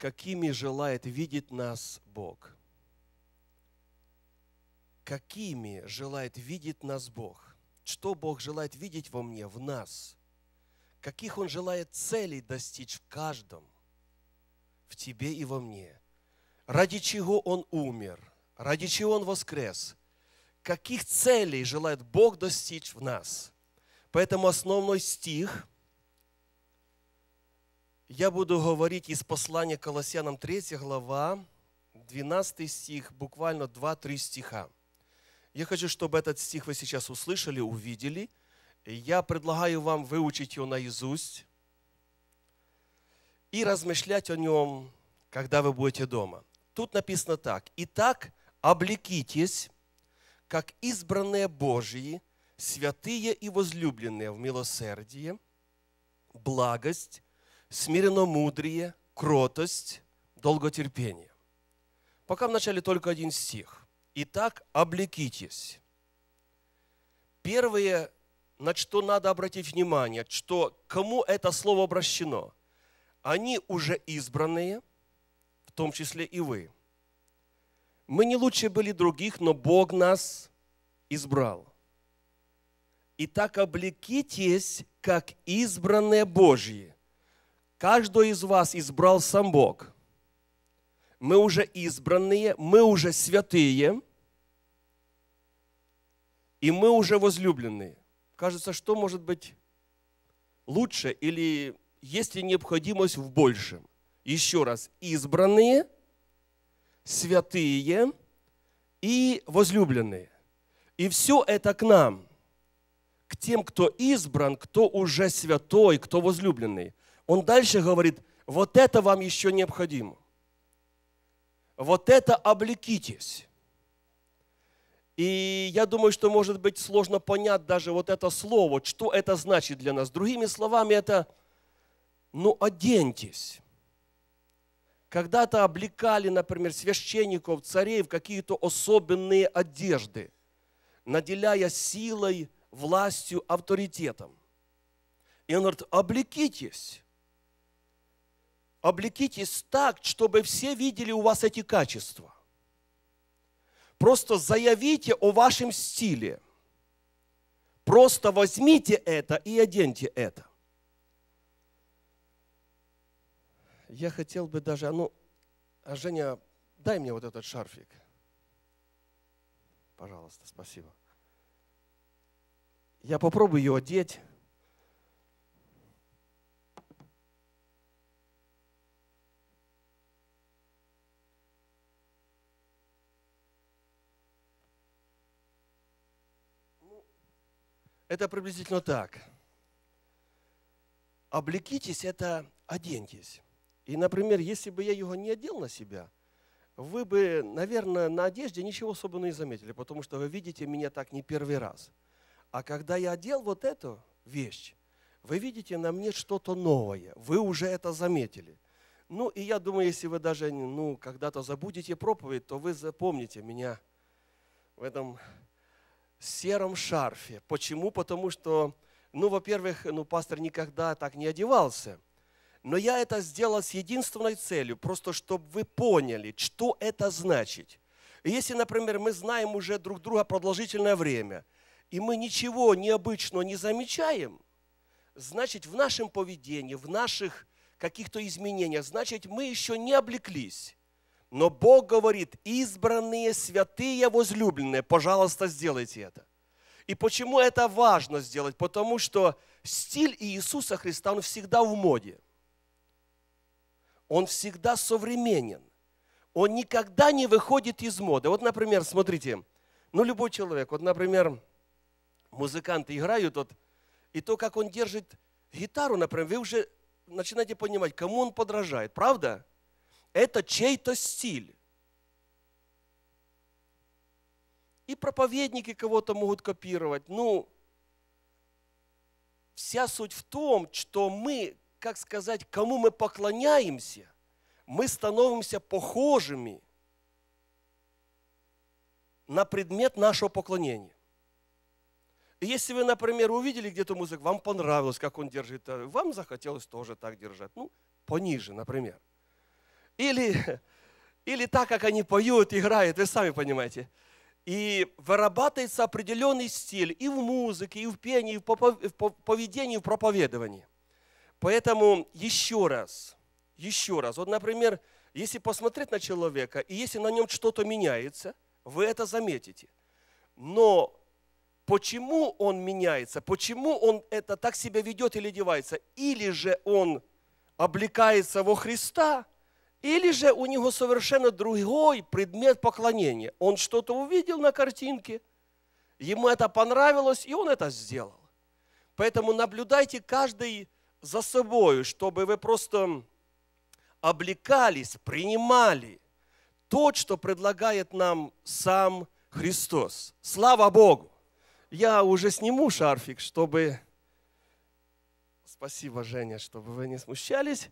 какими желает видеть нас Бог. Какими желает видеть нас Бог. Что Бог желает видеть во мне, в нас. Каких Он желает целей достичь в каждом, в тебе и во мне. Ради чего Он умер, ради чего Он воскрес. Каких целей желает Бог достичь в нас. Поэтому основной стих – я буду говорить из послания Колоссянам 3 глава, 12 стих, буквально 2-3 стиха. Я хочу, чтобы этот стих вы сейчас услышали, увидели. Я предлагаю вам выучить его наизусть и размышлять о нем, когда вы будете дома. Тут написано так. «Итак, облекитесь, как избранные Божьи, святые и возлюбленные в милосердие, благость, смиренно, смиренномудрие, кротость, долготерпение. Пока вначале только один стих. Итак, облекитесь. Первое, на что надо обратить внимание, что кому это слово обращено? Они уже избранные, в том числе и вы. Мы не лучше были других, но Бог нас избрал. Итак, облекитесь, как избранные Божьи. Каждого из вас избрал сам Бог. Мы уже избранные, мы уже святые, и мы уже возлюбленные. Кажется, что может быть лучше или есть ли необходимость в большем? Еще раз, избранные, святые и возлюбленные. И все это к нам, к тем, кто избран, кто уже святой, кто возлюбленный. Он дальше говорит, вот это вам еще необходимо. Вот это облекитесь. И я думаю, что может быть сложно понять даже вот это слово, что это значит для нас. Другими словами, это ну оденьтесь. Когда-то облекали, например, священников, царей в какие-то особенные одежды, наделяя силой, властью, авторитетом. И он говорит, облекитесь. Облекитесь так, чтобы все видели у вас эти качества. Просто заявите о вашем стиле. Просто возьмите это и оденьте это. Я хотел бы даже, а ну, а Женя, дай мне вот этот шарфик. Пожалуйста, спасибо. Я попробую ее одеть. это приблизительно так. Облекитесь – это оденьтесь. И, например, если бы я его не одел на себя, вы бы, наверное, на одежде ничего особенного не заметили, потому что вы видите меня так не первый раз. А когда я одел вот эту вещь, вы видите на мне что-то новое, вы уже это заметили. Ну, и я думаю, если вы даже ну, когда-то забудете проповедь, то вы запомните меня в этом сером шарфе. Почему? Потому что, ну, во-первых, ну, пастор никогда так не одевался. Но я это сделал с единственной целью, просто чтобы вы поняли, что это значит. если, например, мы знаем уже друг друга продолжительное время, и мы ничего необычного не замечаем, значит, в нашем поведении, в наших каких-то изменениях, значит, мы еще не облеклись. Но Бог говорит, избранные, святые, возлюбленные, пожалуйста, сделайте это. И почему это важно сделать? Потому что стиль Иисуса Христа, он всегда в моде. Он всегда современен. Он никогда не выходит из моды. Вот, например, смотрите, ну любой человек, вот, например, музыканты играют, вот, и то, как он держит гитару, например, вы уже начинаете понимать, кому он подражает, правда? это чей-то стиль. И проповедники кого-то могут копировать. Ну, вся суть в том, что мы, как сказать, кому мы поклоняемся, мы становимся похожими на предмет нашего поклонения. И если вы, например, увидели где-то музыку, вам понравилось, как он держит, э, вам захотелось тоже так держать. Ну, пониже, например или, или так, как они поют, играют, вы сами понимаете. И вырабатывается определенный стиль и в музыке, и в пении, и в поведении, и в проповедовании. Поэтому еще раз, еще раз, вот, например, если посмотреть на человека, и если на нем что-то меняется, вы это заметите. Но почему он меняется, почему он это так себя ведет или девается, или же он облекается во Христа – или же у него совершенно другой предмет поклонения. Он что-то увидел на картинке, ему это понравилось, и он это сделал. Поэтому наблюдайте каждый за собой, чтобы вы просто облекались, принимали то, что предлагает нам сам Христос. Слава Богу! Я уже сниму шарфик, чтобы... Спасибо, Женя, чтобы вы не смущались.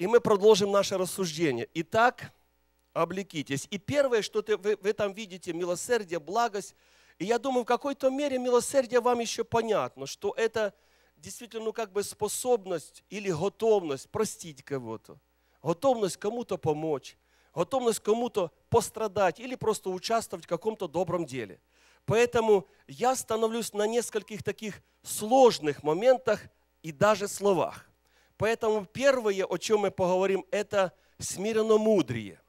И мы продолжим наше рассуждение. Итак, облекитесь. И первое, что ты, вы, вы там видите, милосердие, благость. И я думаю, в какой-то мере милосердие вам еще понятно, что это действительно ну, как бы способность или готовность простить кого-то, готовность кому-то помочь, готовность кому-то пострадать или просто участвовать в каком-то добром деле. Поэтому я становлюсь на нескольких таких сложных моментах и даже словах. Поэтому первое, о чем мы поговорим, это смиренно мудрее.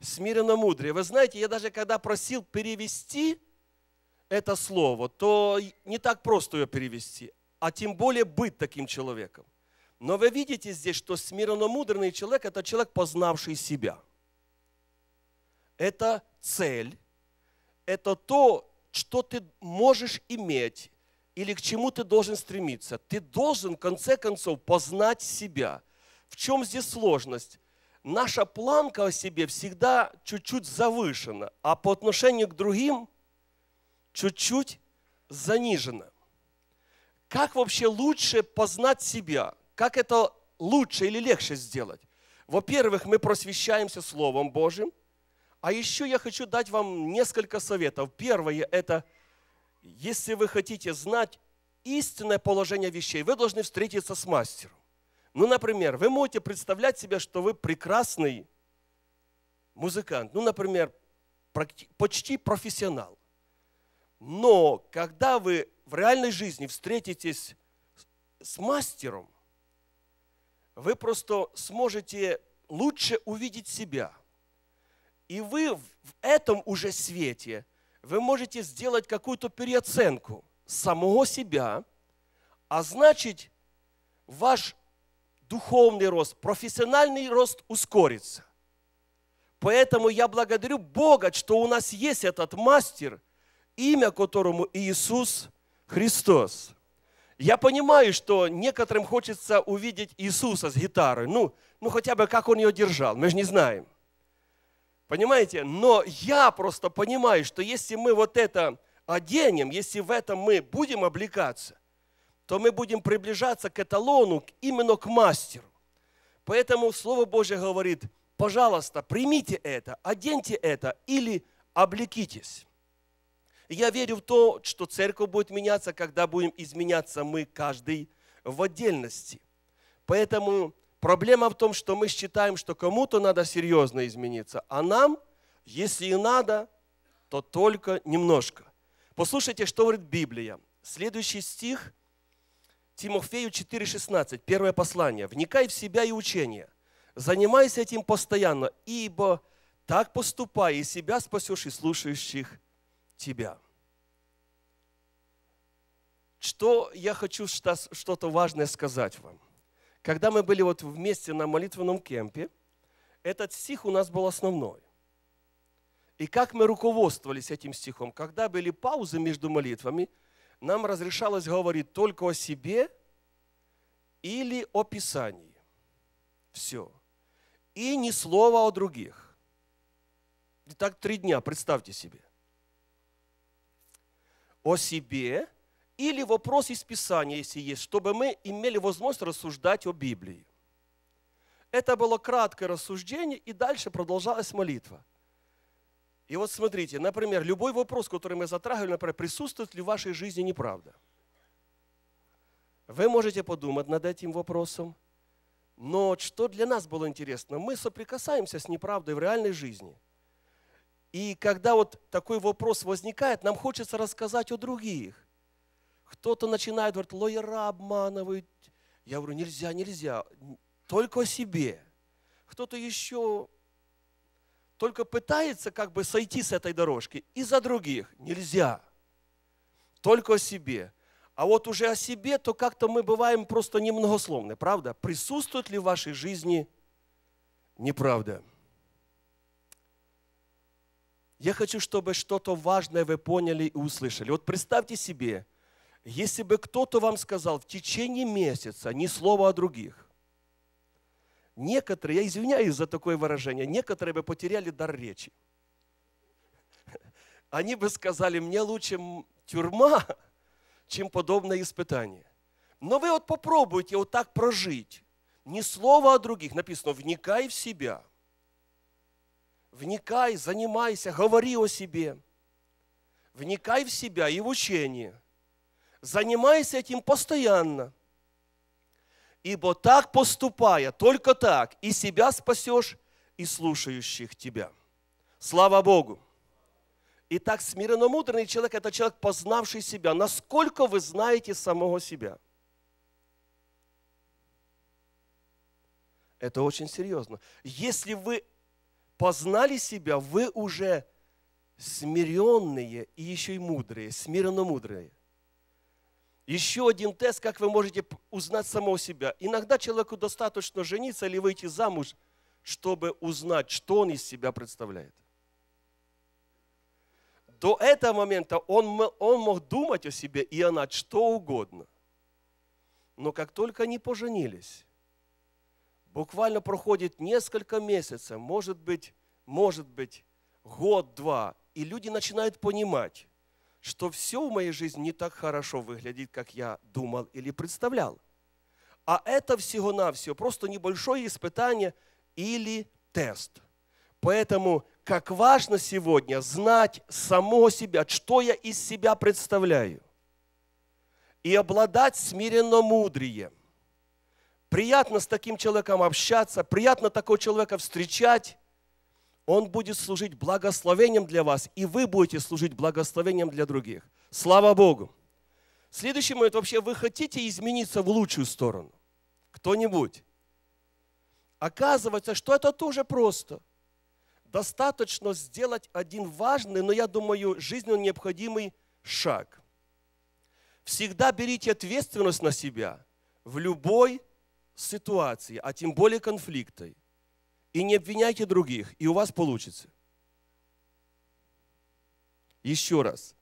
Смиренно мудрее. Вы знаете, я даже когда просил перевести это слово, то не так просто ее перевести, а тем более быть таким человеком. Но вы видите здесь, что смиренно смиренномудренный человек – это человек, познавший себя. Это цель, это то, что ты можешь иметь, или к чему ты должен стремиться. Ты должен, в конце концов, познать себя. В чем здесь сложность? Наша планка о себе всегда чуть-чуть завышена, а по отношению к другим чуть-чуть занижена. Как вообще лучше познать себя? Как это лучше или легче сделать? Во-первых, мы просвещаемся Словом Божьим, а еще я хочу дать вам несколько советов. Первое – это – если вы хотите знать истинное положение вещей, вы должны встретиться с мастером. Ну, например, вы можете представлять себе, что вы прекрасный музыкант, ну, например, почти профессионал. Но когда вы в реальной жизни встретитесь с мастером, вы просто сможете лучше увидеть себя. И вы в этом уже свете – вы можете сделать какую-то переоценку самого себя, а значит, ваш духовный рост, профессиональный рост ускорится. Поэтому я благодарю Бога, что у нас есть этот мастер, имя которому Иисус Христос. Я понимаю, что некоторым хочется увидеть Иисуса с гитарой. Ну, ну хотя бы как он ее держал, мы же не знаем – Понимаете? Но я просто понимаю, что если мы вот это оденем, если в этом мы будем облекаться, то мы будем приближаться к эталону, именно к мастеру. Поэтому Слово Божье говорит, пожалуйста, примите это, оденьте это или облекитесь. я верю в то, что церковь будет меняться, когда будем изменяться мы каждый в отдельности. Поэтому Проблема в том, что мы считаем, что кому-то надо серьезно измениться, а нам, если и надо, то только немножко. Послушайте, что говорит Библия. Следующий стих Тимофею 4,16, первое послание. «Вникай в себя и учение, занимайся этим постоянно, ибо так поступай, и себя спасешь, и слушающих тебя». Что я хочу что-то важное сказать вам. Когда мы были вот вместе на молитвенном кемпе, этот стих у нас был основной. И как мы руководствовались этим стихом? Когда были паузы между молитвами, нам разрешалось говорить только о себе или о Писании. Все. И ни слова о других. И так три дня, представьте себе. О себе – или вопрос из Писания, если есть, чтобы мы имели возможность рассуждать о Библии. Это было краткое рассуждение, и дальше продолжалась молитва. И вот смотрите, например, любой вопрос, который мы затрагивали, например, присутствует ли в вашей жизни неправда? Вы можете подумать над этим вопросом, но что для нас было интересно, мы соприкасаемся с неправдой в реальной жизни. И когда вот такой вопрос возникает, нам хочется рассказать о других кто-то начинает говорить, лоера обманывают. Я говорю, нельзя, нельзя, только о себе. Кто-то еще только пытается как бы сойти с этой дорожки и за других. Нельзя. Только о себе. А вот уже о себе, то как-то мы бываем просто немногословны, правда? Присутствует ли в вашей жизни неправда? Я хочу, чтобы что-то важное вы поняли и услышали. Вот представьте себе – если бы кто-то вам сказал в течение месяца ни слова о других, некоторые, я извиняюсь за такое выражение, некоторые бы потеряли дар речи. Они бы сказали, мне лучше тюрьма, чем подобное испытание. Но вы вот попробуйте вот так прожить. Ни слова о других. Написано, вникай в себя. Вникай, занимайся, говори о себе. Вникай в себя и в учение – Занимайся этим постоянно. Ибо так поступая, только так, и себя спасешь, и слушающих тебя. Слава Богу! Итак, смиренно-мудрый человек – это человек, познавший себя. Насколько вы знаете самого себя? Это очень серьезно. Если вы познали себя, вы уже смиренные и еще и мудрые, смиренно-мудрые. Еще один тест, как вы можете узнать самого себя. Иногда человеку достаточно жениться или выйти замуж, чтобы узнать, что он из себя представляет. До этого момента он, он мог думать о себе и о нас что угодно. Но как только они поженились, буквально проходит несколько месяцев, может быть, может быть, год-два, и люди начинают понимать, что все в моей жизни не так хорошо выглядит, как я думал или представлял. А это всего-навсего просто небольшое испытание или тест. Поэтому как важно сегодня знать само себя, что я из себя представляю. И обладать смиренно мудрием. Приятно с таким человеком общаться, приятно такого человека встречать, он будет служить благословением для вас, и вы будете служить благословением для других. Слава Богу! Следующий момент вообще, вы хотите измениться в лучшую сторону? Кто-нибудь? Оказывается, что это тоже просто. Достаточно сделать один важный, но я думаю, жизненно необходимый шаг. Всегда берите ответственность на себя в любой ситуации, а тем более конфликтой и не обвиняйте других, и у вас получится. Еще раз.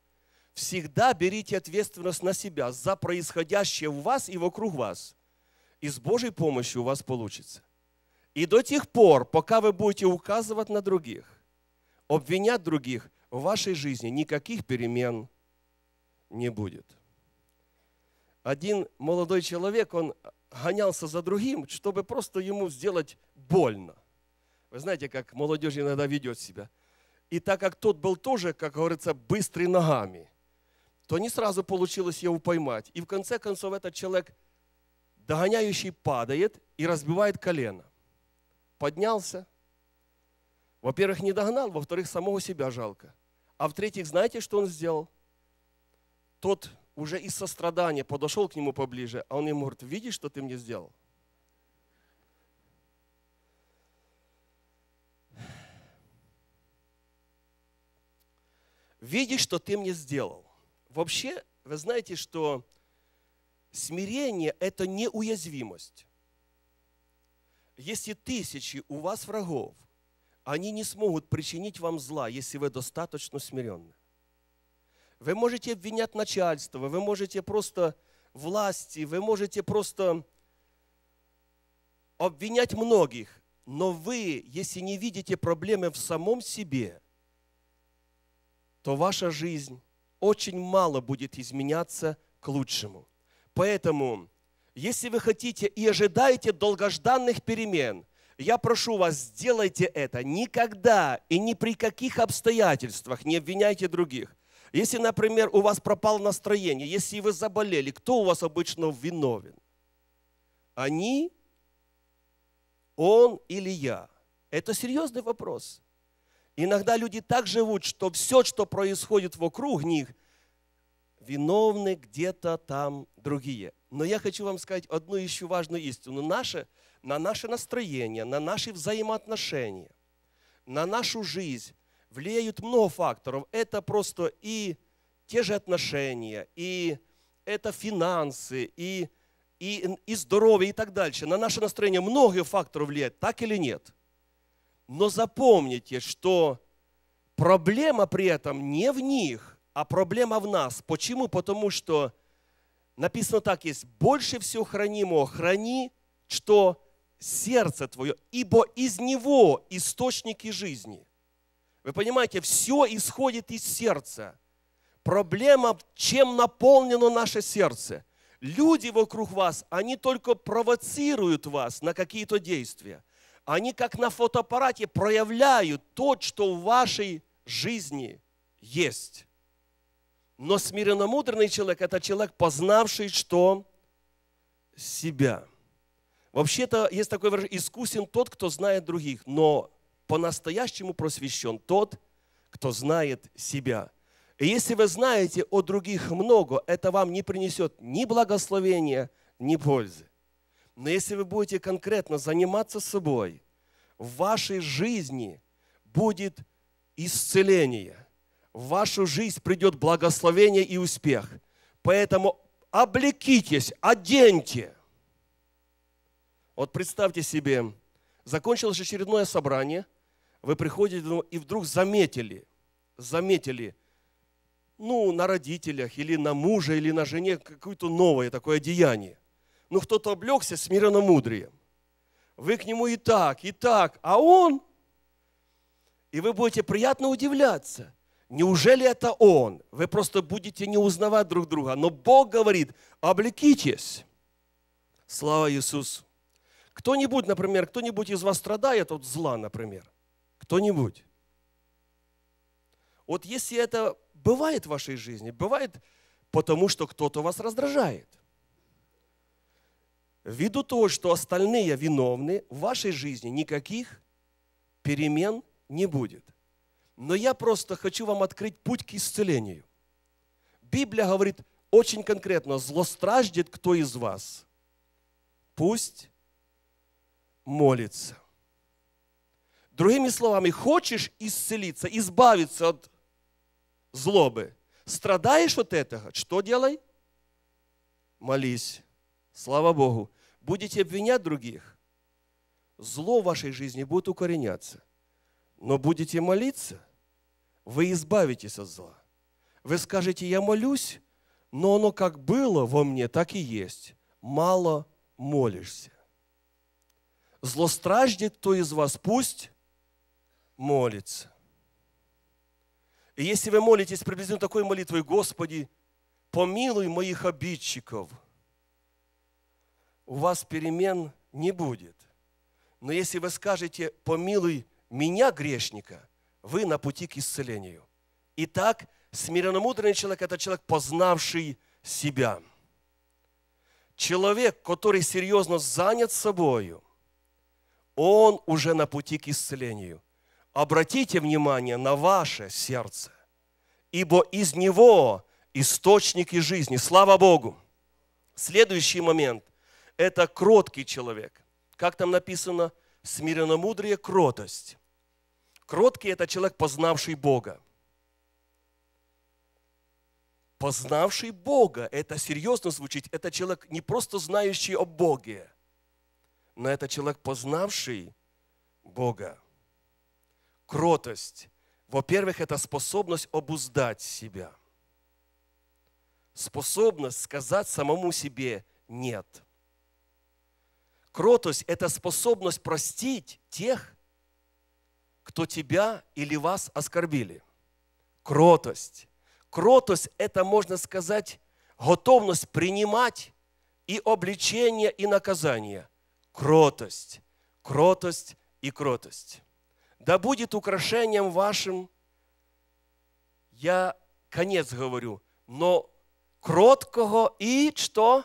Всегда берите ответственность на себя за происходящее в вас и вокруг вас. И с Божьей помощью у вас получится. И до тех пор, пока вы будете указывать на других, обвинять других, в вашей жизни никаких перемен не будет. Один молодой человек, он гонялся за другим, чтобы просто ему сделать больно. Вы знаете, как молодежь иногда ведет себя. И так как тот был тоже, как говорится, быстрый ногами, то не сразу получилось его поймать. И в конце концов этот человек, догоняющий, падает и разбивает колено. Поднялся. Во-первых, не догнал, во-вторых, самого себя жалко. А в-третьих, знаете, что он сделал? Тот уже из сострадания подошел к нему поближе, а он ему говорит, видишь, что ты мне сделал? видишь, что ты мне сделал. Вообще, вы знаете, что смирение – это неуязвимость. Если тысячи у вас врагов, они не смогут причинить вам зла, если вы достаточно смиренны. Вы можете обвинять начальство, вы можете просто власти, вы можете просто обвинять многих, но вы, если не видите проблемы в самом себе – то ваша жизнь очень мало будет изменяться к лучшему. Поэтому, если вы хотите и ожидаете долгожданных перемен, я прошу вас, сделайте это никогда и ни при каких обстоятельствах не обвиняйте других. Если, например, у вас пропало настроение, если вы заболели, кто у вас обычно виновен? Они, он или я? Это серьезный вопрос. Иногда люди так живут, что все, что происходит вокруг них, виновны где-то там другие. Но я хочу вам сказать одну еще важную истину. Наше, на наше настроение, на наши взаимоотношения, на нашу жизнь влияют много факторов. Это просто и те же отношения, и это финансы, и, и, и здоровье и так дальше. На наше настроение много факторов влияет, так или нет – но запомните, что проблема при этом не в них, а проблема в нас. Почему? Потому что написано так есть, больше всего хранимого храни, что сердце твое, ибо из него источники жизни. Вы понимаете, все исходит из сердца. Проблема, чем наполнено наше сердце. Люди вокруг вас, они только провоцируют вас на какие-то действия – они как на фотоаппарате проявляют то, что в вашей жизни есть. Но смиренно смиренномудренный человек – это человек, познавший, что себя. Вообще-то есть такое выражение – искусен тот, кто знает других, но по-настоящему просвещен тот, кто знает себя. И если вы знаете о других много, это вам не принесет ни благословения, ни пользы. Но если вы будете конкретно заниматься собой, в вашей жизни будет исцеление. В вашу жизнь придет благословение и успех. Поэтому облекитесь, оденьте. Вот представьте себе, закончилось очередное собрание, вы приходите и вдруг заметили, заметили, ну, на родителях или на муже или на жене какое-то новое такое деяние но кто-то облегся смирономудрием. Вы к нему и так, и так, а он... И вы будете приятно удивляться. Неужели это он? Вы просто будете не узнавать друг друга. Но Бог говорит, облекитесь. Слава Иисусу. Кто-нибудь, например, кто-нибудь из вас страдает от зла, например? Кто-нибудь? Вот если это бывает в вашей жизни, бывает потому, что кто-то вас раздражает – Ввиду того, что остальные виновны, в вашей жизни никаких перемен не будет. Но я просто хочу вам открыть путь к исцелению. Библия говорит очень конкретно, злостраждет кто из вас, пусть молится. Другими словами, хочешь исцелиться, избавиться от злобы, страдаешь от этого, что делай? Молись. Слава Богу будете обвинять других, зло в вашей жизни будет укореняться. Но будете молиться, вы избавитесь от зла. Вы скажете, я молюсь, но оно как было во мне, так и есть. Мало молишься. Злостраждет, кто из вас пусть молится. И если вы молитесь приблизительно такой молитвой, Господи, помилуй моих обидчиков – у вас перемен не будет. Но если вы скажете, помилуй меня, грешника, вы на пути к исцелению. Итак, смиренно мудрый человек – это человек, познавший себя. Человек, который серьезно занят собою, он уже на пути к исцелению. Обратите внимание на ваше сердце, ибо из него источники жизни. Слава Богу! Следующий момент – это кроткий человек. Как там написано? смиренно мудрее кротость. Кроткий – это человек, познавший Бога. Познавший Бога, это серьезно звучит, это человек не просто знающий о Боге, но это человек, познавший Бога. Кротость. Во-первых, это способность обуздать себя. Способность сказать самому себе «нет». Кротость – это способность простить тех, кто тебя или вас оскорбили. Кротость. Кротость – это, можно сказать, готовность принимать и обличение, и наказание. Кротость, кротость и кротость. Да будет украшением вашим, я конец говорю, но кроткого и что?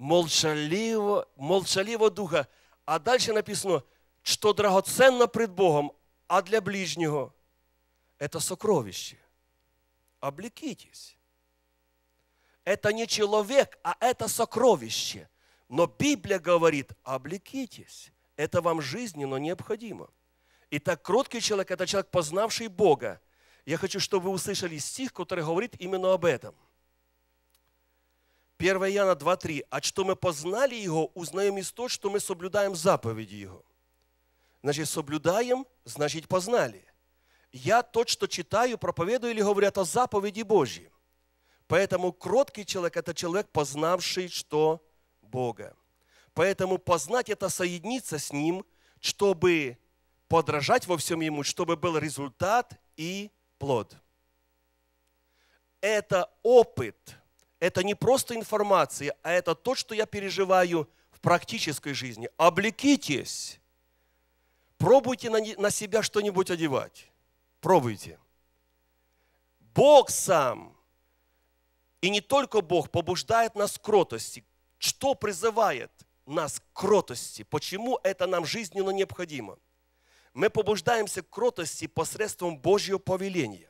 молчаливо, молчаливо духа. А дальше написано, что драгоценно пред Богом, а для ближнего – это сокровище. Облекитесь. Это не человек, а это сокровище. Но Библия говорит, облекитесь. Это вам жизненно необходимо. Итак, кроткий человек – это человек, познавший Бога. Я хочу, чтобы вы услышали стих, который говорит именно об этом – 1 2-3. «А что мы познали Его, узнаем из того, что мы соблюдаем заповеди Его». Значит, соблюдаем, значит, познали. Я тот, что читаю, проповедую или говорят о заповеди Божьи. Поэтому кроткий человек – это человек, познавший, что Бога. Поэтому познать – это соединиться с Ним, чтобы подражать во всем Ему, чтобы был результат и плод. Это опыт – это не просто информация, а это то, что я переживаю в практической жизни. Облекитесь. Пробуйте на, себя что-нибудь одевать. Пробуйте. Бог сам, и не только Бог, побуждает нас к кротости. Что призывает нас к кротости? Почему это нам жизненно необходимо? Мы побуждаемся к кротости посредством Божьего повеления.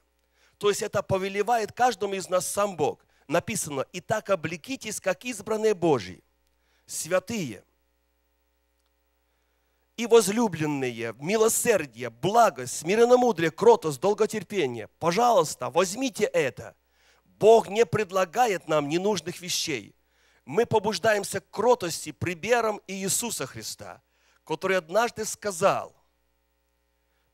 То есть это повелевает каждому из нас сам Бог написано, и так облекитесь, как избранные Божьи, святые и возлюбленные, милосердие, благость, смиренномудрие, кротость, долготерпение. Пожалуйста, возьмите это. Бог не предлагает нам ненужных вещей. Мы побуждаемся к кротости примером Иисуса Христа, который однажды сказал,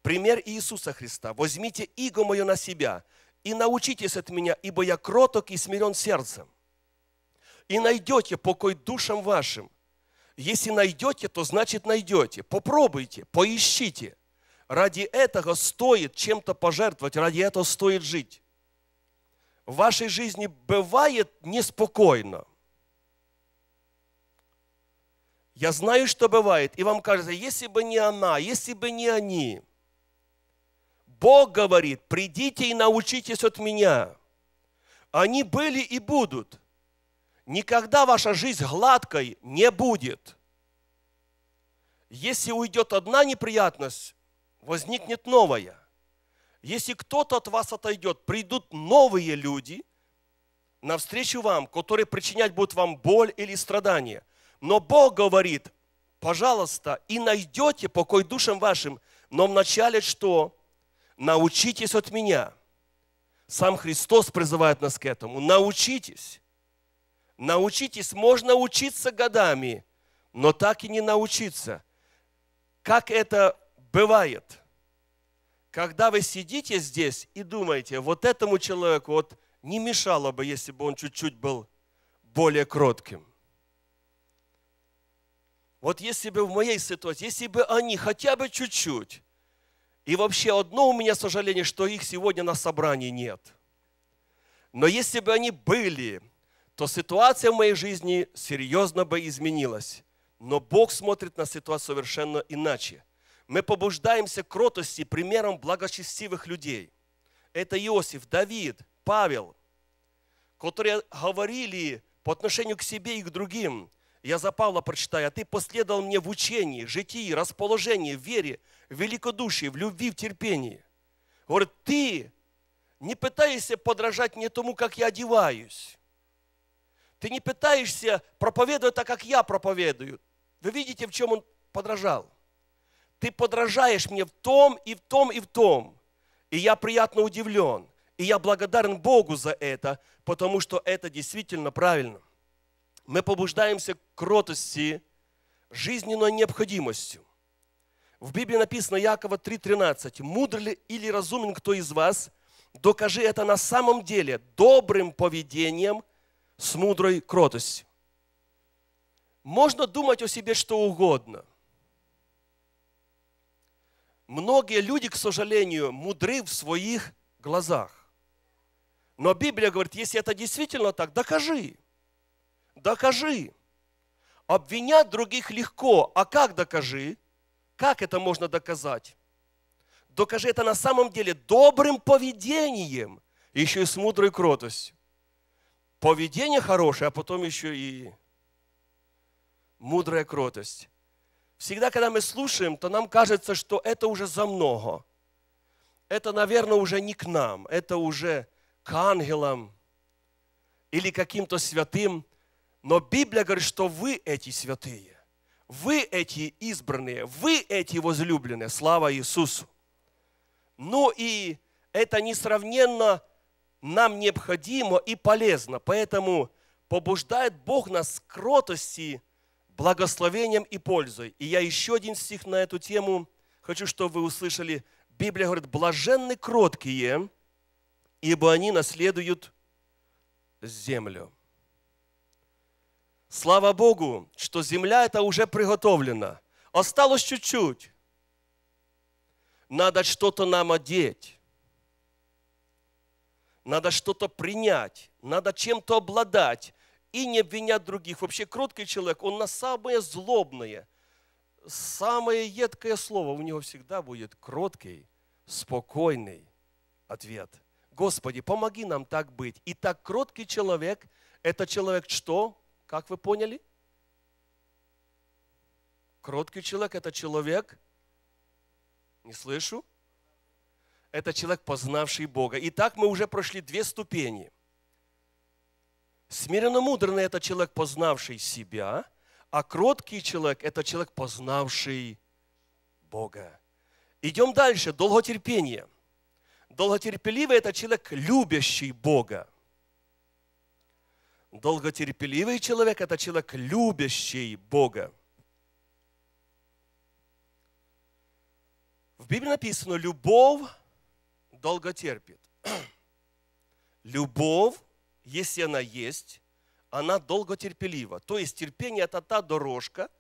пример Иисуса Христа, возьмите иго мое на себя, и научитесь от меня, ибо я кроток и смирен сердцем. И найдете покой душам вашим. Если найдете, то значит найдете. Попробуйте, поищите. Ради этого стоит чем-то пожертвовать, ради этого стоит жить. В вашей жизни бывает неспокойно. Я знаю, что бывает. И вам кажется, если бы не она, если бы не они – Бог говорит, придите и научитесь от меня. Они были и будут. Никогда ваша жизнь гладкой не будет. Если уйдет одна неприятность, возникнет новая. Если кто-то от вас отойдет, придут новые люди навстречу вам, которые причинять будут вам боль или страдания. Но Бог говорит, пожалуйста, и найдете покой душам вашим. Но вначале что? научитесь от меня. Сам Христос призывает нас к этому. Научитесь. Научитесь. Можно учиться годами, но так и не научиться. Как это бывает? Когда вы сидите здесь и думаете, вот этому человеку вот не мешало бы, если бы он чуть-чуть был более кротким. Вот если бы в моей ситуации, если бы они хотя бы чуть-чуть и вообще одно у меня сожаление, что их сегодня на собрании нет. Но если бы они были, то ситуация в моей жизни серьезно бы изменилась. Но Бог смотрит на ситуацию совершенно иначе. Мы побуждаемся кротости примером благочестивых людей. Это Иосиф, Давид, Павел, которые говорили по отношению к себе и к другим, я за Павла прочитаю, а ты последовал мне в учении, житии, расположении, в вере, в великодушии, в любви, в терпении. Говорит, ты не пытаешься подражать мне тому, как я одеваюсь. Ты не пытаешься проповедовать так, как я проповедую. Вы видите, в чем он подражал? Ты подражаешь мне в том и в том и в том. И я приятно удивлен. И я благодарен Богу за это, потому что это действительно правильно мы побуждаемся к кротости жизненной необходимостью. В Библии написано Якова 3.13. «Мудр ли или разумен кто из вас, докажи это на самом деле добрым поведением с мудрой кротостью». Можно думать о себе что угодно. Многие люди, к сожалению, мудры в своих глазах. Но Библия говорит, если это действительно так, докажи. Докажи. Обвинять других легко, а как докажи? Как это можно доказать? Докажи это на самом деле добрым поведением, еще и с мудрой кротостью. Поведение хорошее, а потом еще и мудрая кротость. Всегда, когда мы слушаем, то нам кажется, что это уже за много. Это, наверное, уже не к нам, это уже к ангелам или каким-то святым. Но Библия говорит, что вы эти святые, вы эти избранные, вы эти возлюбленные. Слава Иисусу! Ну и это несравненно нам необходимо и полезно. Поэтому побуждает Бог нас к кротости, благословением и пользой. И я еще один стих на эту тему хочу, чтобы вы услышали. Библия говорит, блаженны кроткие, ибо они наследуют землю. Слава Богу, что земля эта уже приготовлена. Осталось чуть-чуть. Надо что-то нам одеть. Надо что-то принять. Надо чем-то обладать. И не обвинять других. Вообще кроткий человек, он на самое злобное, самое едкое слово. У него всегда будет кроткий, спокойный ответ. Господи, помоги нам так быть. И так кроткий человек, это человек что? Как вы поняли? Кроткий человек – это человек, не слышу, это человек, познавший Бога. Итак, мы уже прошли две ступени. Смиренно-мудрый – это человек, познавший себя, а кроткий человек – это человек, познавший Бога. Идем дальше. Долготерпение. Долготерпеливый – это человек, любящий Бога. Долготерпеливый человек – это человек, любящий Бога. В Библии написано, любовь долго терпит. Любовь, если она есть, она долго терпелива. То есть терпение – это та дорожка,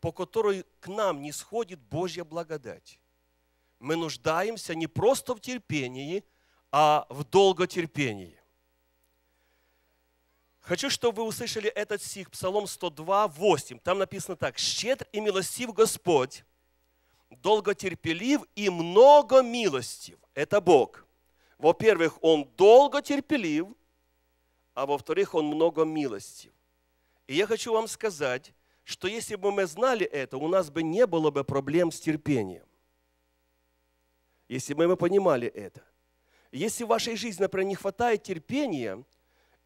по которой к нам не сходит Божья благодать. Мы нуждаемся не просто в терпении, а в долготерпении. Хочу, чтобы вы услышали этот стих, Псалом 102, 8. Там написано так. «Щедр и милостив Господь, долготерпелив и много милостив». Это Бог. Во-первых, Он долго терпелив, а во-вторых, Он много милостив. И я хочу вам сказать, что если бы мы знали это, у нас бы не было бы проблем с терпением. Если бы мы понимали это. Если в вашей жизни, например, не хватает терпения –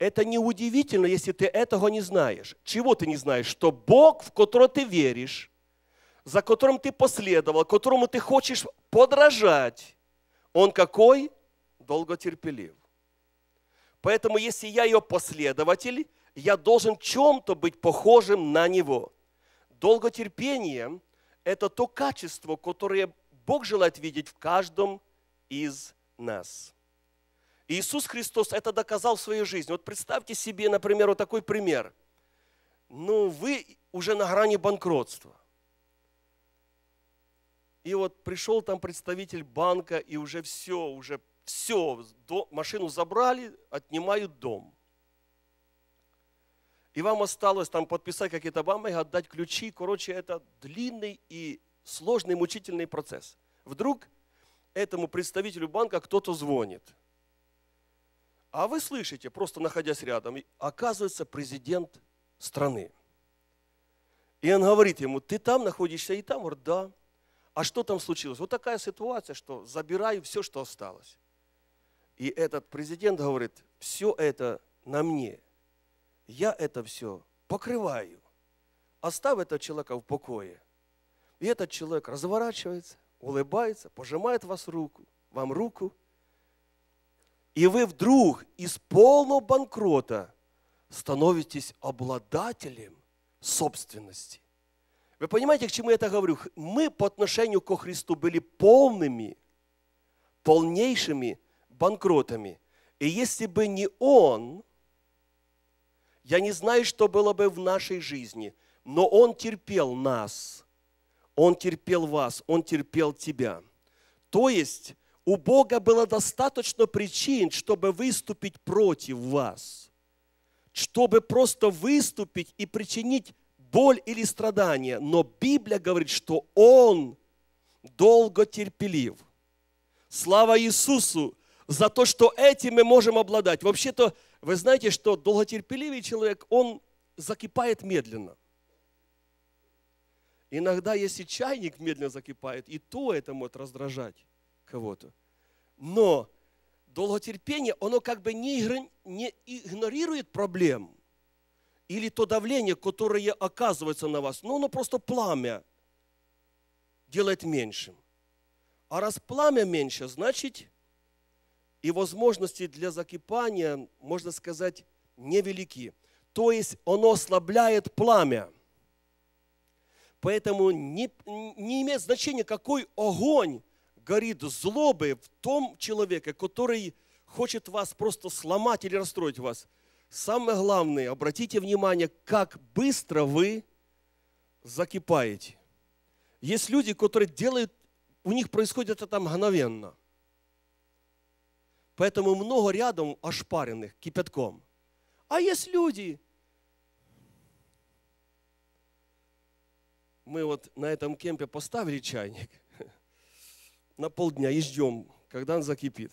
это неудивительно, если ты этого не знаешь. Чего ты не знаешь? Что Бог, в которого ты веришь, за которым ты последовал, которому ты хочешь подражать, он какой? Долготерпелив. Поэтому, если я ее последователь, я должен чем-то быть похожим на него. Долготерпение – это то качество, которое Бог желает видеть в каждом из нас. Иисус Христос это доказал в своей жизни. Вот представьте себе, например, вот такой пример. Ну, вы уже на грани банкротства. И вот пришел там представитель банка, и уже все, уже все, машину забрали, отнимают дом. И вам осталось там подписать какие-то бумаги, отдать ключи. Короче, это длинный и сложный, мучительный процесс. Вдруг этому представителю банка кто-то звонит – а вы слышите, просто находясь рядом, оказывается президент страны. И он говорит ему, ты там находишься и там? Он говорит, да. А что там случилось? Вот такая ситуация, что забираю все, что осталось. И этот президент говорит, все это на мне. Я это все покрываю. Оставь этого человека в покое. И этот человек разворачивается, улыбается, пожимает вас руку, вам руку – и вы вдруг из полного банкрота становитесь обладателем собственности. Вы понимаете, к чему я это говорю? Мы по отношению ко Христу были полными, полнейшими банкротами. И если бы не Он, я не знаю, что было бы в нашей жизни, но Он терпел нас, Он терпел вас, Он терпел тебя. То есть у Бога было достаточно причин, чтобы выступить против вас, чтобы просто выступить и причинить боль или страдания. Но Библия говорит, что Он долго терпелив. Слава Иисусу за то, что этим мы можем обладать. Вообще-то, вы знаете, что долготерпеливый человек, он закипает медленно. Иногда, если чайник медленно закипает, и то это может раздражать кого-то. Но долготерпение, оно как бы не, игнорирует проблем или то давление, которое оказывается на вас, но оно просто пламя делает меньшим. А раз пламя меньше, значит и возможности для закипания, можно сказать, невелики. То есть оно ослабляет пламя. Поэтому не, не имеет значения, какой огонь горит злобы в том человеке, который хочет вас просто сломать или расстроить вас. Самое главное, обратите внимание, как быстро вы закипаете. Есть люди, которые делают, у них происходит это мгновенно. Поэтому много рядом ошпаренных кипятком. А есть люди, мы вот на этом кемпе поставили чайник – на полдня и ждем, когда он закипит.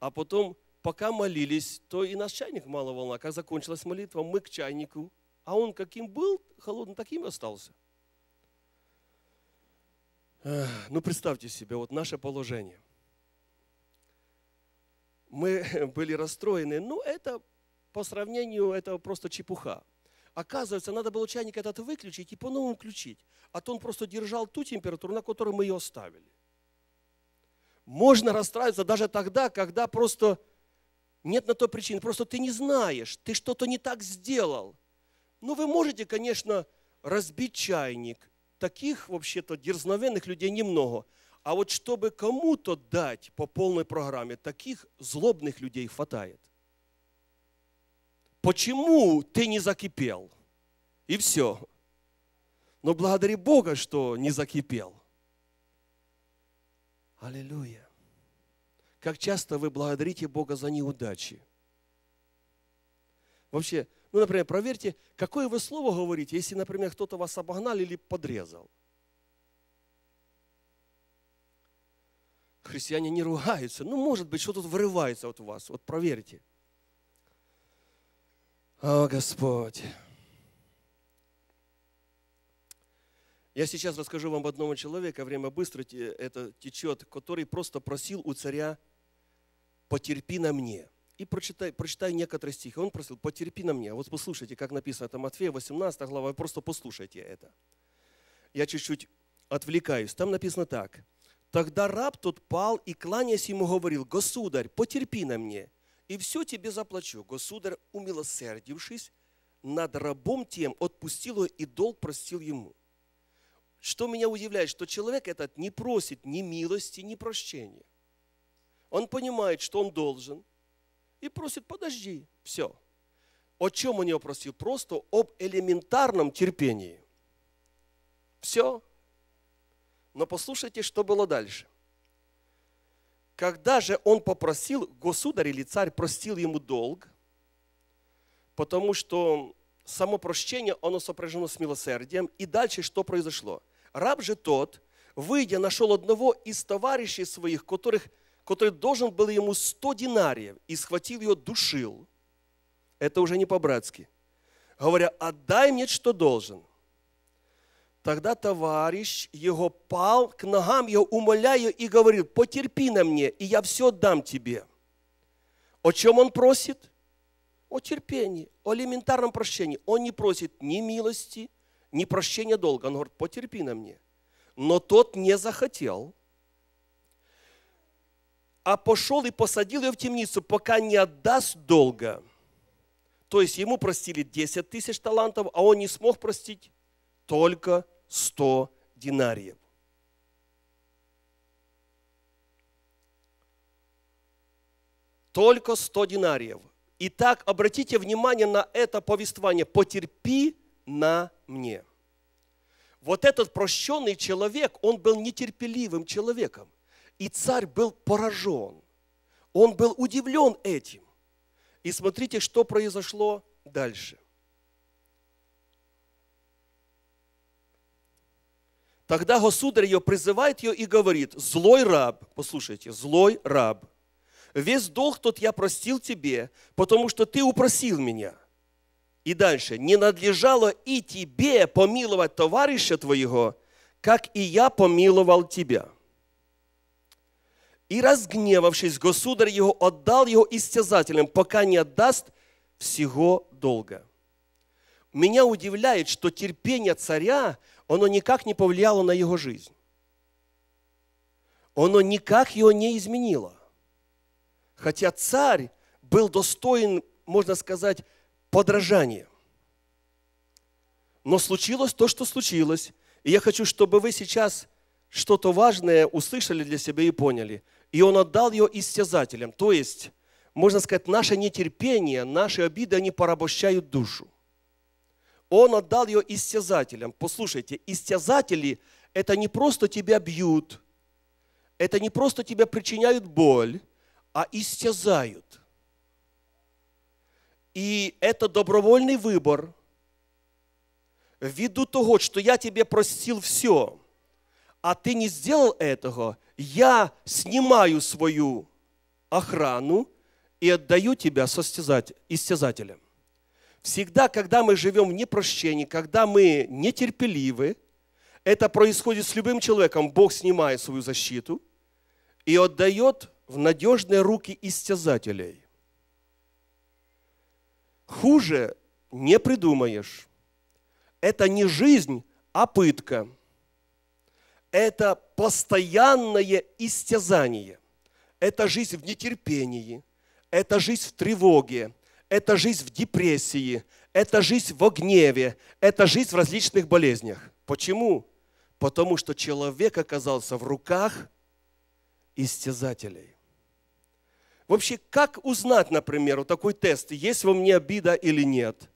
А потом, пока молились, то и наш чайник мало волна. Как закончилась молитва, мы к чайнику. А он каким был холодным, таким и остался. Ну, представьте себе, вот наше положение. Мы были расстроены, ну, это по сравнению, это просто чепуха. Оказывается, надо было чайник этот выключить и по-новому включить. А то он просто держал ту температуру, на которой мы ее оставили. Можно расстраиваться даже тогда, когда просто нет на то причин. Просто ты не знаешь, ты что-то не так сделал. Ну, вы можете, конечно, разбить чайник. Таких, вообще-то, дерзновенных людей немного. А вот чтобы кому-то дать по полной программе, таких злобных людей хватает почему ты не закипел? И все. Но благодари Бога, что не закипел. Аллилуйя. Как часто вы благодарите Бога за неудачи? Вообще, ну, например, проверьте, какое вы слово говорите, если, например, кто-то вас обогнал или подрезал. Христиане не ругаются. Ну, может быть, что тут вырывается от вас. Вот проверьте. О, Господь! Я сейчас расскажу вам об одном человеке, время быстро это течет, который просто просил у царя «потерпи на мне». И прочитай, прочитай некоторые стихи. Он просил «потерпи на мне». Вот послушайте, как написано, это Матфея 18 глава, просто послушайте это. Я чуть-чуть отвлекаюсь. Там написано так. «Тогда раб тот пал и, кланяясь ему, говорил, «Государь, потерпи на мне, и все тебе заплачу. Государь, умилосердившись, над рабом тем отпустил его и долг простил ему. Что меня удивляет, что человек этот не просит ни милости, ни прощения. Он понимает, что он должен, и просит, подожди, все. О чем он его просил? Просто об элементарном терпении. Все. Но послушайте, что было дальше. Когда же он попросил, государь или царь простил ему долг, потому что само прощение, оно сопряжено с милосердием. И дальше что произошло? Раб же тот, выйдя, нашел одного из товарищей своих, которых, который должен был ему 100 динариев, и схватил его, душил. Это уже не по-братски. Говоря, отдай мне, что должен. Тогда товарищ его пал к ногам его, умоляя и говорит потерпи на мне, и я все дам тебе. О чем он просит? О терпении, о элементарном прощении. Он не просит ни милости, ни прощения долга. Он говорит, потерпи на мне. Но тот не захотел, а пошел и посадил ее в темницу, пока не отдаст долга. То есть ему простили 10 тысяч талантов, а он не смог простить только 100 динариев. Только 100 динариев. Итак, обратите внимание на это повествование. Потерпи на мне. Вот этот прощенный человек, он был нетерпеливым человеком. И царь был поражен. Он был удивлен этим. И смотрите, что произошло дальше. Тогда государь ее призывает ее и говорит, злой раб, послушайте, злой раб, весь долг тот я простил тебе, потому что ты упросил меня. И дальше, не надлежало и тебе помиловать товарища твоего, как и я помиловал тебя. И разгневавшись, государь его отдал его истязателям, пока не отдаст всего долга. Меня удивляет, что терпение царя – оно никак не повлияло на его жизнь. Оно никак его не изменило. Хотя царь был достоин, можно сказать, подражания. Но случилось то, что случилось. И я хочу, чтобы вы сейчас что-то важное услышали для себя и поняли. И он отдал ее истязателям. То есть, можно сказать, наше нетерпение, наши обиды, они порабощают душу. Он отдал ее истязателям. Послушайте, истязатели – это не просто тебя бьют, это не просто тебя причиняют боль, а истязают. И это добровольный выбор ввиду того, что я тебе простил все, а ты не сделал этого, я снимаю свою охрану и отдаю тебя состязать истязателям. Всегда, когда мы живем в непрощении, когда мы нетерпеливы, это происходит с любым человеком. Бог снимает свою защиту и отдает в надежные руки истязателей. Хуже не придумаешь. Это не жизнь, а пытка. Это постоянное истязание. Это жизнь в нетерпении. Это жизнь в тревоге это жизнь в депрессии, это жизнь во гневе, это жизнь в различных болезнях. Почему? Потому что человек оказался в руках истязателей. Вообще, как узнать, например, вот такой тест, есть во мне обида или нет?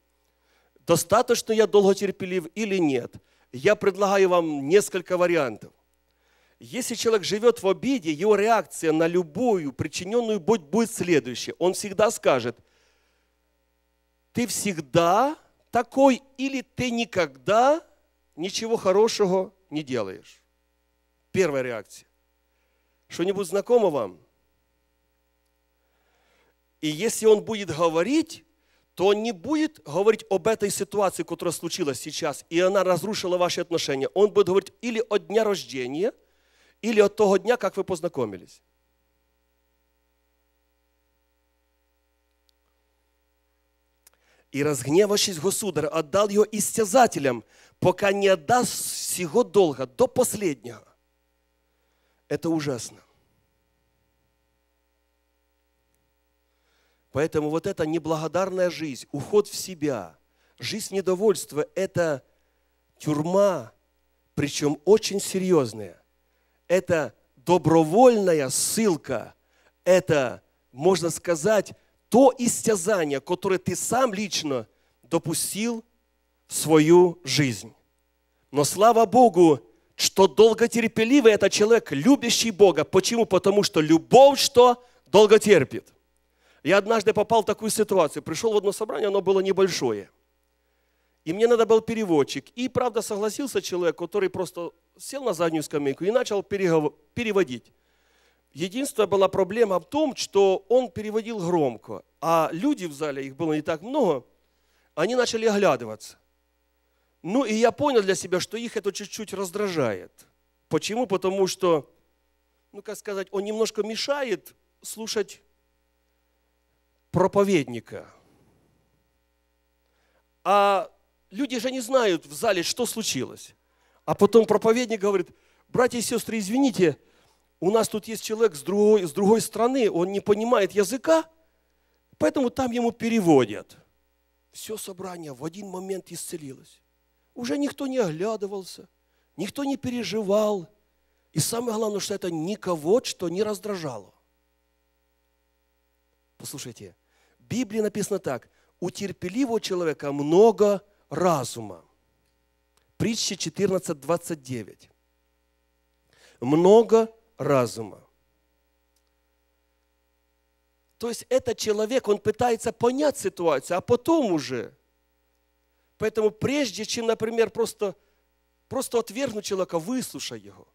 Достаточно я долго терпелив или нет? Я предлагаю вам несколько вариантов. Если человек живет в обиде, его реакция на любую причиненную боль будет следующая. Он всегда скажет, ты всегда такой или ты никогда ничего хорошего не делаешь. Первая реакция. Что-нибудь знакомо вам? И если он будет говорить, то он не будет говорить об этой ситуации, которая случилась сейчас, и она разрушила ваши отношения. Он будет говорить или о дня рождения, или от того дня, как вы познакомились. И разгневавшись, государь отдал его истязателям, пока не отдаст всего долга до последнего. Это ужасно. Поэтому вот эта неблагодарная жизнь, уход в себя, жизнь недовольства – это тюрьма, причем очень серьезная. Это добровольная ссылка, это, можно сказать, то истязание, которое ты сам лично допустил в свою жизнь. Но слава Богу, что долготерпеливый это человек, любящий Бога. Почему? Потому что любовь что? Долго терпит. Я однажды попал в такую ситуацию. Пришел в одно собрание, оно было небольшое. И мне надо был переводчик. И, правда, согласился человек, который просто сел на заднюю скамейку и начал переводить. Единственная была проблема в том, что он переводил громко, а люди в зале, их было не так много, они начали оглядываться. Ну и я понял для себя, что их это чуть-чуть раздражает. Почему? Потому что, ну как сказать, он немножко мешает слушать проповедника. А люди же не знают в зале, что случилось. А потом проповедник говорит, братья и сестры, извините, у нас тут есть человек с другой, с другой страны, он не понимает языка, поэтому там ему переводят. Все собрание в один момент исцелилось. Уже никто не оглядывался, никто не переживал. И самое главное, что это никого, что не раздражало. Послушайте, в Библии написано так. У терпеливого человека много разума. Притча 14, 29. Много разума. То есть этот человек, он пытается понять ситуацию, а потом уже. Поэтому прежде чем, например, просто, просто отвергнуть человека, выслушай его.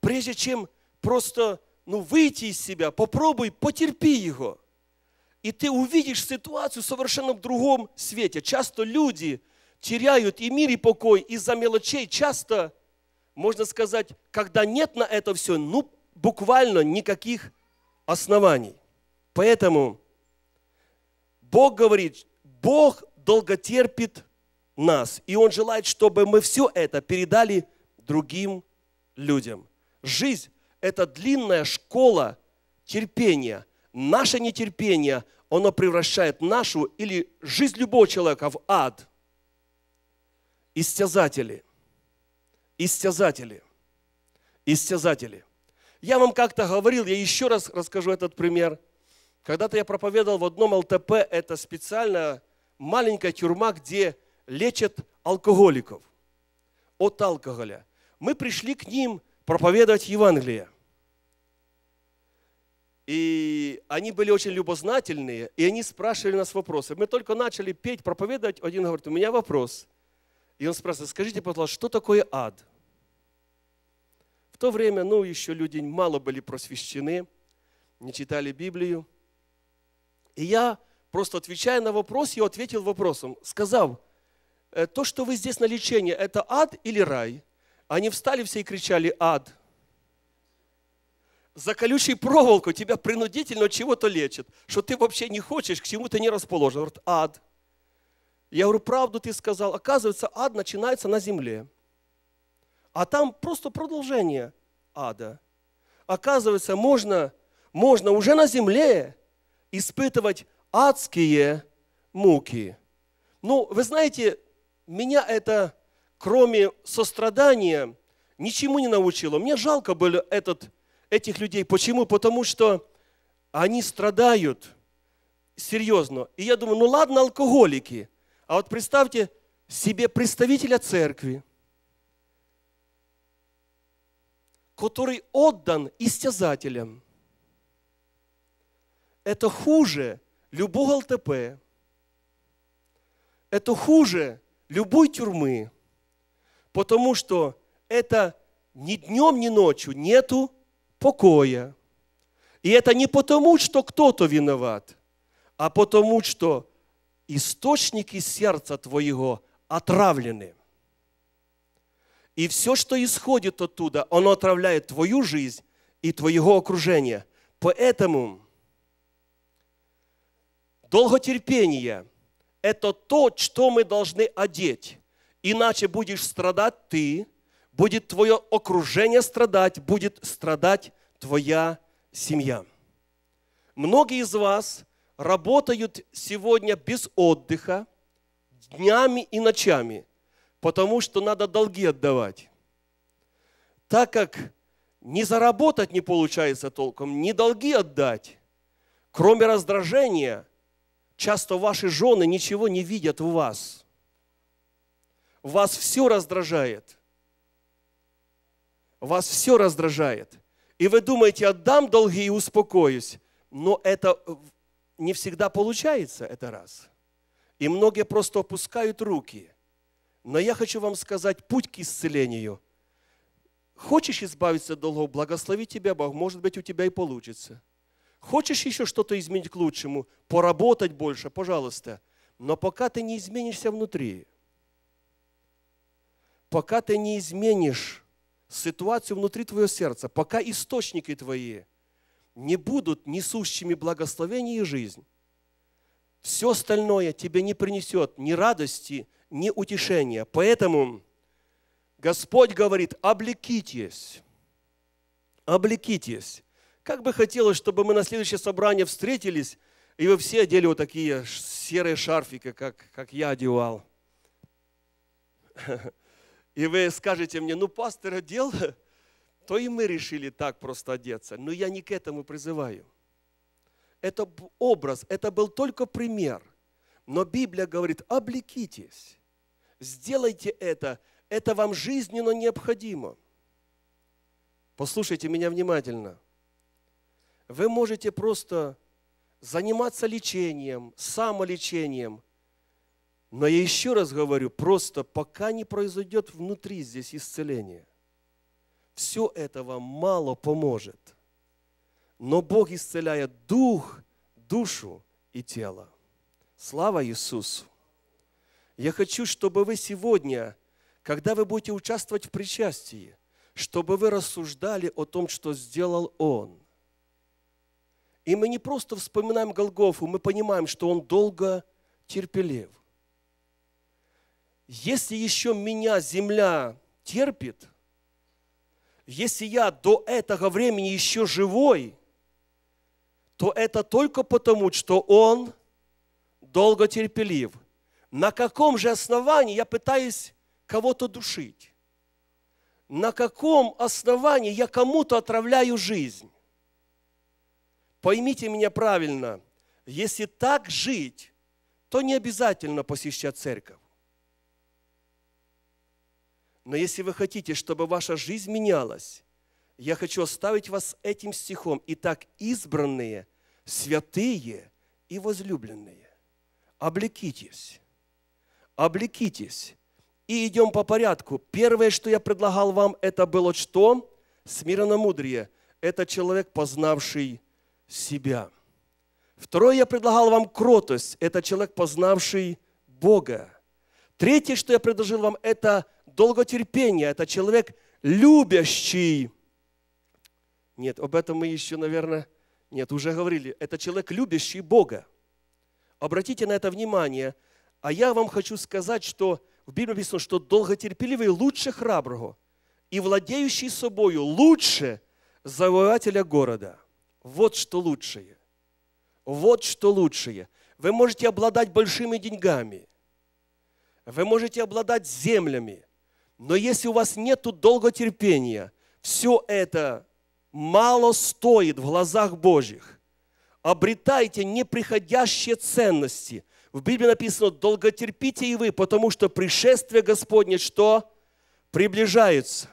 Прежде чем просто ну, выйти из себя, попробуй, потерпи его. И ты увидишь ситуацию совершенно в другом свете. Часто люди теряют и мир, и покой из-за мелочей. Часто, можно сказать, когда нет на это все, ну буквально никаких оснований. Поэтому Бог говорит, Бог долготерпит нас, и Он желает, чтобы мы все это передали другим людям. Жизнь – это длинная школа терпения. Наше нетерпение, оно превращает нашу или жизнь любого человека в ад. Истязатели, истязатели, истязатели. Я вам как-то говорил, я еще раз расскажу этот пример. Когда-то я проповедовал в одном ЛТП, это специально маленькая тюрьма, где лечат алкоголиков от алкоголя. Мы пришли к ним проповедовать Евангелие. И они были очень любознательные, и они спрашивали нас вопросы. Мы только начали петь, проповедовать, один говорит, у меня вопрос. И он спрашивает, скажите, пожалуйста, что такое ад? В то время, ну, еще люди мало были просвещены, не читали Библию. И я, просто отвечая на вопрос, я ответил вопросом, сказав, «Э, то, что вы здесь на лечении, это ад или рай? Они встали все и кричали «Ад!» За колючей проволокой тебя принудительно чего-то лечат, что ты вообще не хочешь, к чему то не расположен. Говорит, ад. Я говорю, правду ты сказал. Оказывается, ад начинается на земле. А там просто продолжение ада. Оказывается, можно, можно уже на земле испытывать адские муки. Ну, вы знаете, меня это, кроме сострадания, ничему не научило. Мне жалко было этот, этих людей. Почему? Потому что они страдают серьезно. И я думаю, ну ладно, алкоголики. А вот представьте себе представителя церкви, который отдан истязателям. Это хуже любого ЛТП. Это хуже любой тюрьмы. Потому что это ни днем, ни ночью нету покоя. И это не потому, что кто-то виноват, а потому, что источники сердца твоего отравлены. И все, что исходит оттуда, оно отравляет твою жизнь и твоего окружения. Поэтому долготерпение – это то, что мы должны одеть. Иначе будешь страдать ты, будет твое окружение страдать, будет страдать твоя семья. Многие из вас работают сегодня без отдыха, днями и ночами потому что надо долги отдавать. Так как не заработать не получается толком, не долги отдать, кроме раздражения, часто ваши жены ничего не видят в вас. Вас все раздражает. Вас все раздражает. И вы думаете, отдам долги и успокоюсь. Но это э, не всегда получается, это раз. И многие просто опускают руки – но я хочу вам сказать путь к исцелению. Хочешь избавиться от долгов, благослови тебя Бог, может быть, у тебя и получится. Хочешь еще что-то изменить к лучшему, поработать больше, пожалуйста. Но пока ты не изменишься внутри, пока ты не изменишь ситуацию внутри твоего сердца, пока источники твои не будут несущими благословение и жизнь, все остальное тебе не принесет ни радости, ни утешения. Поэтому Господь говорит, облекитесь, облекитесь. Как бы хотелось, чтобы мы на следующее собрание встретились, и вы все одели вот такие серые шарфики, как, как я одевал. И вы скажете мне, ну пастор одел, то и мы решили так просто одеться. Но я не к этому призываю. Это образ, это был только пример – но Библия говорит, облекитесь, сделайте это, это вам жизненно необходимо. Послушайте меня внимательно. Вы можете просто заниматься лечением, самолечением, но я еще раз говорю, просто пока не произойдет внутри здесь исцеление, все это вам мало поможет. Но Бог исцеляет дух, душу и тело. Слава Иисусу! Я хочу, чтобы вы сегодня, когда вы будете участвовать в причастии, чтобы вы рассуждали о том, что сделал Он. И мы не просто вспоминаем Голгофу, мы понимаем, что Он долго терпелив. Если еще меня земля терпит, если я до этого времени еще живой, то это только потому, что Он долго терпелив. На каком же основании я пытаюсь кого-то душить? На каком основании я кому-то отравляю жизнь? Поймите меня правильно, если так жить, то не обязательно посещать церковь. Но если вы хотите, чтобы ваша жизнь менялась, я хочу оставить вас этим стихом. Итак, избранные, святые и возлюбленные. Облекитесь. Облекитесь. И идем по порядку. Первое, что я предлагал вам, это было что? мудрее, Это человек, познавший себя. Второе, я предлагал вам кротость. Это человек, познавший Бога. Третье, что я предложил вам, это долготерпение. Это человек, любящий. Нет, об этом мы еще, наверное, нет, уже говорили. Это человек, любящий Бога. Обратите на это внимание. А я вам хочу сказать, что в Библии написано, что долготерпеливый лучше храброго и владеющий собою лучше завоевателя города. Вот что лучшее. Вот что лучшее. Вы можете обладать большими деньгами. Вы можете обладать землями. Но если у вас нет долготерпения, все это мало стоит в глазах Божьих обретайте неприходящие ценности. В Библии написано, долготерпите и вы, потому что пришествие Господне что? Приближается.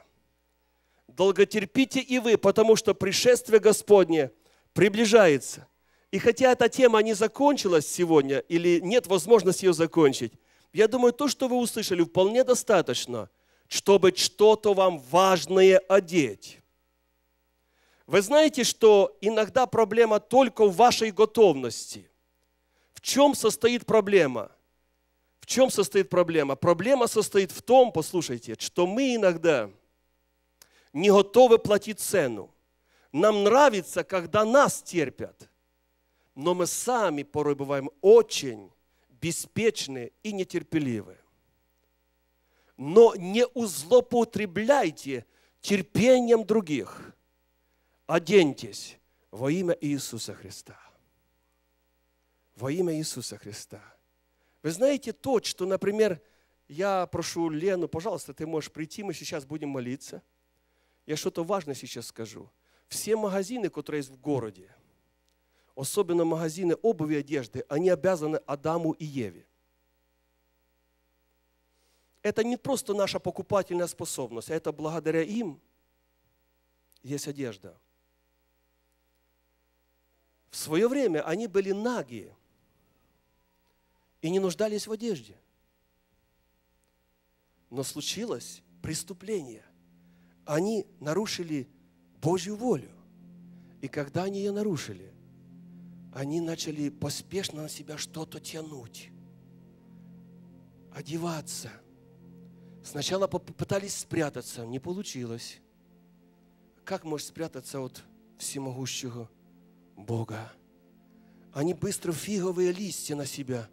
Долготерпите и вы, потому что пришествие Господне приближается. И хотя эта тема не закончилась сегодня, или нет возможности ее закончить, я думаю, то, что вы услышали, вполне достаточно, чтобы что-то вам важное одеть. Вы знаете, что иногда проблема только в вашей готовности. В чем состоит проблема? В чем состоит проблема? Проблема состоит в том, послушайте, что мы иногда не готовы платить цену. Нам нравится, когда нас терпят, но мы сами порой бываем очень беспечны и нетерпеливы. Но не узлоупотребляйте терпением других – оденьтесь во имя Иисуса Христа. Во имя Иисуса Христа. Вы знаете то, что, например, я прошу Лену, пожалуйста, ты можешь прийти, мы сейчас будем молиться. Я что-то важное сейчас скажу. Все магазины, которые есть в городе, особенно магазины обуви и одежды, они обязаны Адаму и Еве. Это не просто наша покупательная способность, а это благодаря им есть одежда – в свое время они были наги и не нуждались в одежде. Но случилось преступление. Они нарушили Божью волю. И когда они ее нарушили, они начали поспешно на себя что-то тянуть, одеваться. Сначала попытались спрятаться, не получилось. Как может спрятаться от всемогущего Бога. Они быстро фиговые листья на себя.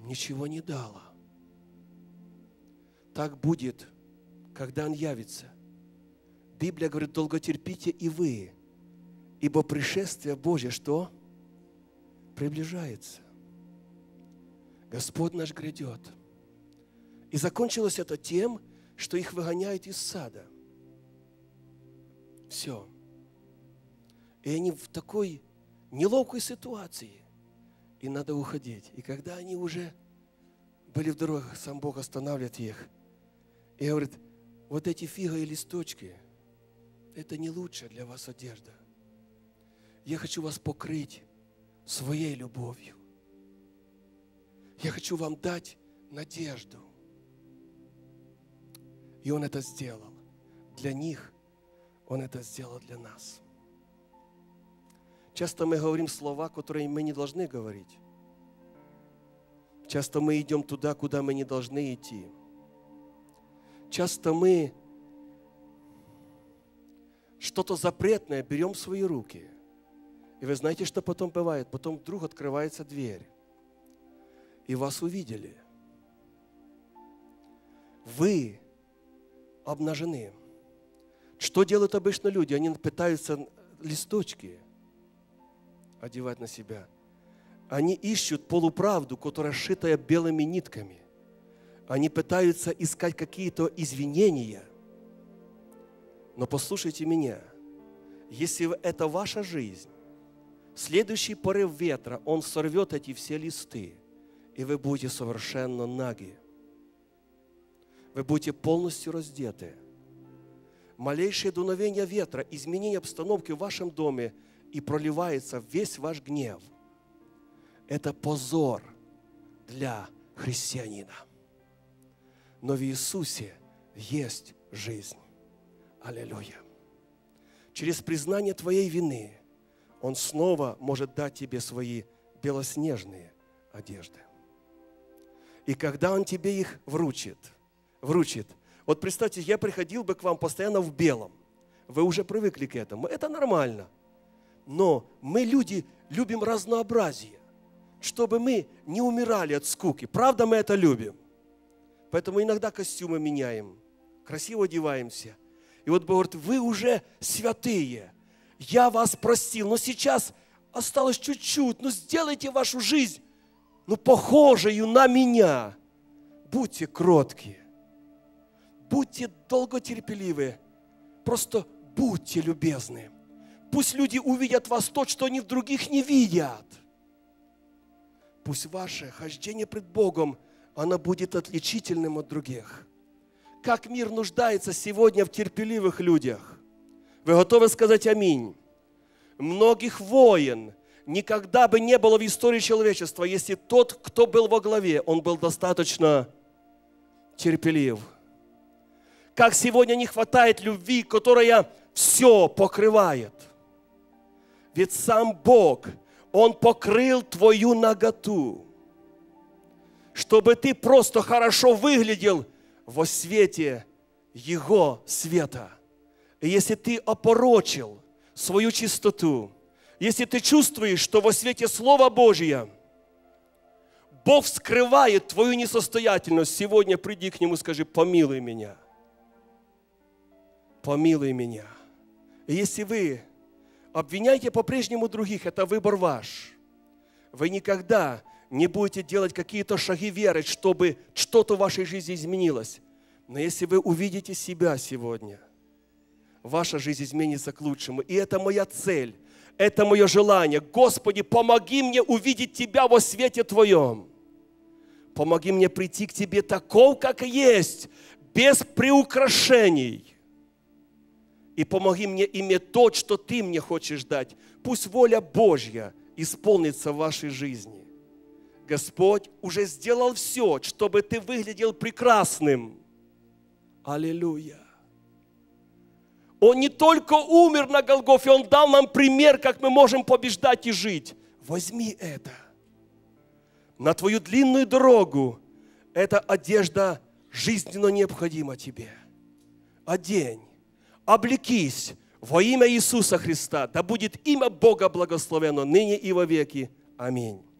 Ничего не дало. Так будет, когда Он явится. Библия говорит, долго терпите и вы, ибо пришествие Божье что? Приближается. Господь наш грядет. И закончилось это тем, что их выгоняют из сада. Все. И они в такой неловкой ситуации. И надо уходить. И когда они уже были в дорогах, сам Бог останавливает их. И говорит, вот эти фига и листочки, это не лучшая для вас одежда. Я хочу вас покрыть своей любовью. Я хочу вам дать надежду. И Он это сделал. Для них Он это сделал для нас. Часто мы говорим слова, которые мы не должны говорить. Часто мы идем туда, куда мы не должны идти. Часто мы что-то запретное берем в свои руки. И вы знаете, что потом бывает? Потом вдруг открывается дверь. И вас увидели. Вы обнажены. Что делают обычно люди? Они пытаются листочки одевать на себя. Они ищут полуправду, которая шитая белыми нитками. Они пытаются искать какие-то извинения. Но послушайте меня, если это ваша жизнь, следующий порыв ветра, он сорвет эти все листы, и вы будете совершенно наги. Вы будете полностью раздеты. Малейшее дуновение ветра, изменение обстановки в вашем доме – и проливается весь ваш гнев, это позор для христианина. Но в Иисусе есть жизнь. Аллилуйя. Через признание твоей вины Он снова может дать тебе свои белоснежные одежды. И когда Он тебе их вручит, вручит. Вот представьте, я приходил бы к вам постоянно в белом. Вы уже привыкли к этому. Это нормально – но мы, люди, любим разнообразие, чтобы мы не умирали от скуки. Правда, мы это любим. Поэтому иногда костюмы меняем, красиво одеваемся. И вот Бог говорит, вы уже святые. Я вас простил, но сейчас осталось чуть-чуть. Но сделайте вашу жизнь, ну, похожую на меня. Будьте кроткие, будьте долготерпеливы, просто будьте любезны. Пусть люди увидят вас то, что они в других не видят. Пусть ваше хождение пред Богом, оно будет отличительным от других. Как мир нуждается сегодня в терпеливых людях. Вы готовы сказать аминь? Многих воин никогда бы не было в истории человечества, если тот, кто был во главе, он был достаточно терпелив. Как сегодня не хватает любви, которая все покрывает – ведь сам Бог, Он покрыл твою наготу, чтобы ты просто хорошо выглядел во свете Его света. И если ты опорочил свою чистоту, если ты чувствуешь, что во свете Слова Божия Бог скрывает твою несостоятельность, сегодня приди к Нему и скажи, помилуй меня, помилуй меня. И если вы Обвиняйте по-прежнему других, это выбор ваш. Вы никогда не будете делать какие-то шаги веры, чтобы что-то в вашей жизни изменилось. Но если вы увидите себя сегодня, ваша жизнь изменится к лучшему. И это моя цель, это мое желание. Господи, помоги мне увидеть Тебя во свете Твоем. Помоги мне прийти к Тебе таков, как есть, без приукрашений и помоги мне иметь то, что Ты мне хочешь дать. Пусть воля Божья исполнится в вашей жизни. Господь уже сделал все, чтобы ты выглядел прекрасным. Аллилуйя. Он не только умер на Голгофе, Он дал нам пример, как мы можем побеждать и жить. Возьми это на твою длинную дорогу. Эта одежда жизненно необходима тебе. Одень Облекись во имя Иисуса Христа, да будет имя Бога благословено ныне и во веки. Аминь.